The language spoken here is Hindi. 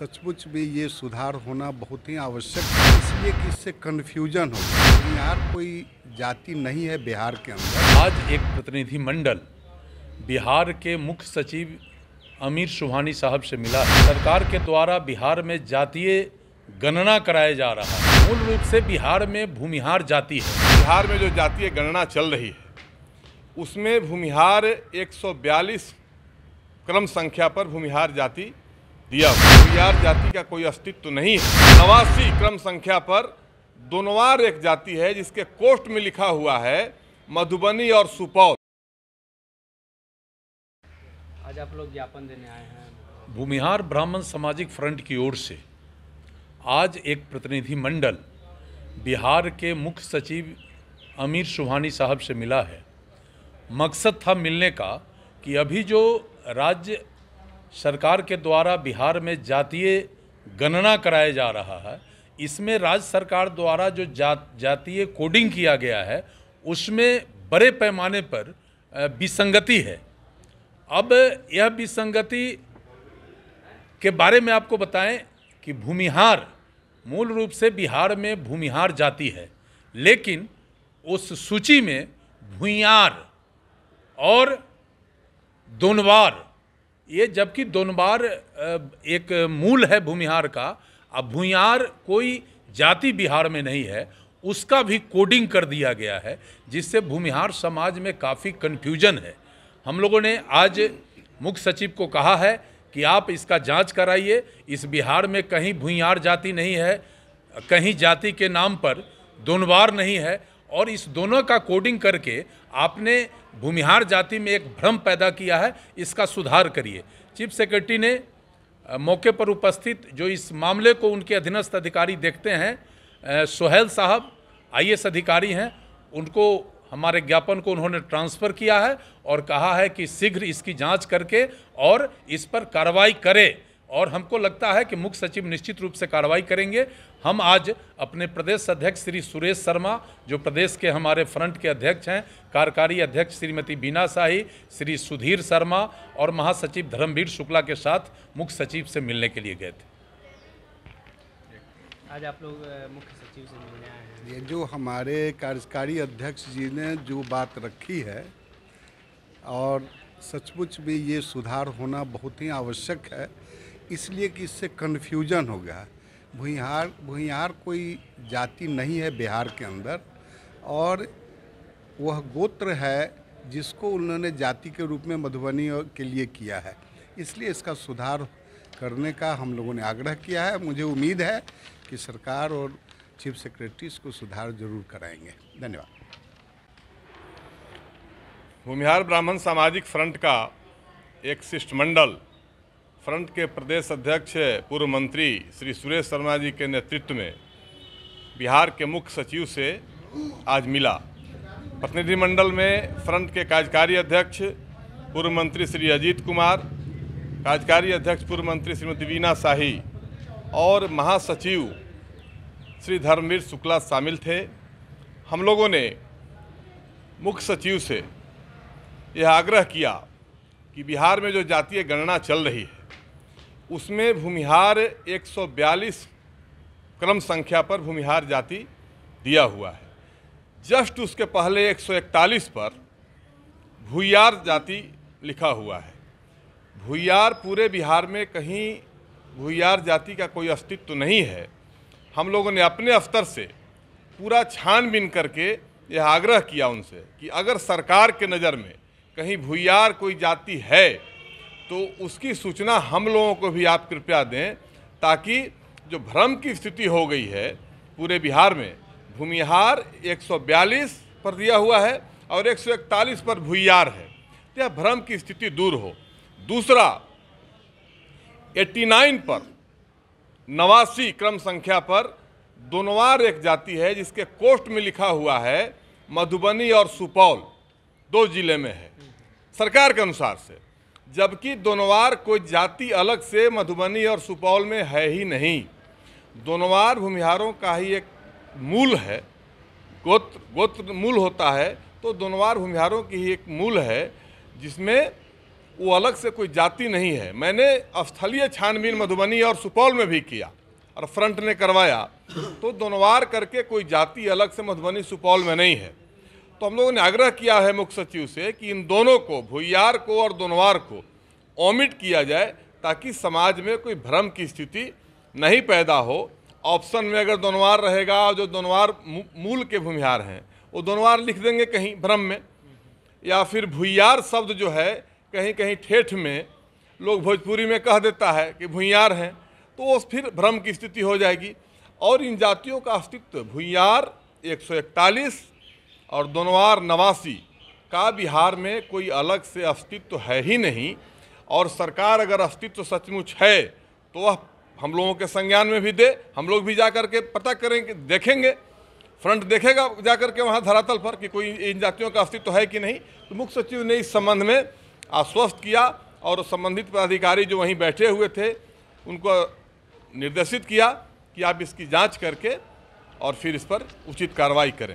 सचमुच में ये सुधार होना बहुत ही आवश्यक है इसलिए कि इससे कन्फ्यूजन हो यहाँ कोई जाति नहीं है बिहार के अंदर आज एक प्रतिनिधि मंडल बिहार के मुख्य सचिव अमीर सुहानी साहब से मिला सरकार के द्वारा बिहार में जातीय गणना कराया जा रहा है मूल रूप से बिहार में भूमिहार जाति है बिहार में जो जातीय गणना चल रही है उसमें भूमिहार एक क्रम संख्या पर भूमिहार जाति दिया भुरियार जाति का कोई अस्तित्व नहीं है नवासी क्रम संख्या पर दोनवार एक जाति है जिसके कोष्ट में लिखा हुआ है मधुबनी और सुपौल आज आप लोग ज्ञापन देने आए हैं भूमिहार ब्राह्मण सामाजिक फ्रंट की ओर से आज एक प्रतिनिधि मंडल बिहार के मुख्य सचिव अमीर सुहानी साहब से मिला है मकसद था मिलने का कि अभी जो राज्य सरकार के द्वारा बिहार में जातीय गणना कराया जा रहा है इसमें राज्य सरकार द्वारा जो जा, जातीय कोडिंग किया गया है उसमें बड़े पैमाने पर विसंगति है अब यह विसंगति के बारे में आपको बताएं कि भूमिहार मूल रूप से बिहार में भूमिहार जाति है लेकिन उस सूची में भूयार और दोनवार ये जबकि दोनबार एक मूल है भूमिहार का अब भूमिहार कोई जाति बिहार में नहीं है उसका भी कोडिंग कर दिया गया है जिससे भूमिहार समाज में काफ़ी कन्फ्यूजन है हम लोगों ने आज मुख्य सचिव को कहा है कि आप इसका जांच कराइए इस बिहार में कहीं भूयार जाति नहीं है कहीं जाति के नाम पर दोनवार नहीं है और इस दोनों का कोडिंग करके आपने भूमिहार जाति में एक भ्रम पैदा किया है इसका सुधार करिए चीफ सेक्रेटरी ने मौके पर उपस्थित जो इस मामले को उनके अधीनस्थ अधिकारी देखते हैं सोहेल साहब आई अधिकारी हैं उनको हमारे ज्ञापन को उन्होंने ट्रांसफ़र किया है और कहा है कि शीघ्र इसकी जांच करके और इस पर कार्रवाई करें और हमको लगता है कि मुख्य सचिव निश्चित रूप से कार्रवाई करेंगे हम आज अपने प्रदेश अध्यक्ष श्री सुरेश शर्मा जो प्रदेश के हमारे फ्रंट के अध्यक्ष हैं कार्यकारी अध्यक्ष श्रीमती बीना शाही श्री सुधीर शर्मा और महासचिव धर्मवीर शुक्ला के साथ मुख्य सचिव से मिलने के लिए गए थे आज आप लोग मुख्य सचिव से मिलने आए हैं ये जो हमारे कार्यकारी अध्यक्ष जी ने जो बात रखी है और सचमुच में ये सुधार होना बहुत ही आवश्यक है इसलिए कि इससे कन्फ्यूजन हो गया भूहार भूहार कोई जाति नहीं है बिहार के अंदर और वह गोत्र है जिसको उन्होंने जाति के रूप में मधुबनी के लिए किया है इसलिए इसका सुधार करने का हम लोगों ने आग्रह किया है मुझे उम्मीद है कि सरकार और चीफ सेक्रेटरी इसको सुधार जरूर कराएंगे धन्यवाद भूमिहार ब्राह्मण सामाजिक फ्रंट का एक शिष्टमंडल फ्रंट के प्रदेश अध्यक्ष पूर्व मंत्री श्री सुरेश शर्मा जी के नेतृत्व में बिहार के मुख्य सचिव से आज मिला प्रतिनिधिमंडल में फ्रंट के कार्यकारी अध्यक्ष पूर्व मंत्री श्री अजीत कुमार कार्यकारी अध्यक्ष पूर्व मंत्री श्रीमती वीना शाही और महासचिव श्री धर्मवीर शुक्ला शामिल थे हम लोगों ने मुख्य सचिव से यह आग्रह किया कि बिहार में जो जातीय गणना चल रही है उसमें भूमिहार 142 क्रम संख्या पर भूमिहार जाति दिया हुआ है जस्ट उसके पहले 141 पर भूयार जाति लिखा हुआ है भूयार पूरे बिहार में कहीं भूयार जाति का कोई अस्तित्व तो नहीं है हम लोगों ने अपने स्तर से पूरा छानबीन करके यह आग्रह किया उनसे कि अगर सरकार के नज़र में कहीं भूयार कोई जाति है तो उसकी सूचना हम लोगों को भी आप कृपया दें ताकि जो भ्रम की स्थिति हो गई है पूरे बिहार में भूमिहार 142 पर दिया हुआ है और 141 पर भूयार है तो यह भ्रम की स्थिति दूर हो दूसरा 89 पर नवासी क्रम संख्या पर दोनवार एक जाति है जिसके कोष्ट में लिखा हुआ है मधुबनी और सुपौल दो जिले में है सरकार के अनुसार से जबकि दोनवार कोई जाति अलग से मधुबनी और सुपौल में है ही नहीं दोनवार भूमिहारों का ही एक मूल है गोत्र गोत्र मूल होता है तो दोनवार भूमिहारों की ही एक मूल है जिसमें वो अलग से कोई जाति नहीं है मैंने स्थलीय छानबीन मधुबनी और सुपौल में भी किया और फ्रंट ने करवाया तो दोनवार करके कोई जाति अलग से मधुबनी सुपौल में नहीं है तो हम लोगों ने आग्रह किया है मुख्य सचिव से कि इन दोनों को भुइयार को और दोनवार को ओमिट किया जाए ताकि समाज में कोई भ्रम की स्थिति नहीं पैदा हो ऑप्शन में अगर दोनवार रहेगा और जो दोनवार मूल के भूमिहार हैं वो दोनवार लिख देंगे कहीं भ्रम में या फिर भुइयार शब्द जो है कहीं कहीं ठेठ में लोग भोजपुरी में कह देता है कि भुइयार हैं तो वो फिर भ्रम की स्थिति हो जाएगी और इन जातियों का अस्तित्व भुइयार 141 और दोनवार नवासी का बिहार में कोई अलग से अस्तित्व है ही नहीं और सरकार अगर अस्तित्व सचमुच है तो वह हम लोगों के संज्ञान में भी दे हम लोग भी जा कर के पता करेंगे देखेंगे फ्रंट देखेगा जा कर के वहाँ धरातल पर कि कोई इन जातियों का अस्तित्व है कि नहीं तो मुख्य सचिव ने इस संबंध में आश्वस्त किया और संबंधित पदाधिकारी जो वहीं बैठे हुए थे उनको निर्देशित किया कि आप इसकी जांच करके और फिर इस पर उचित कार्रवाई करें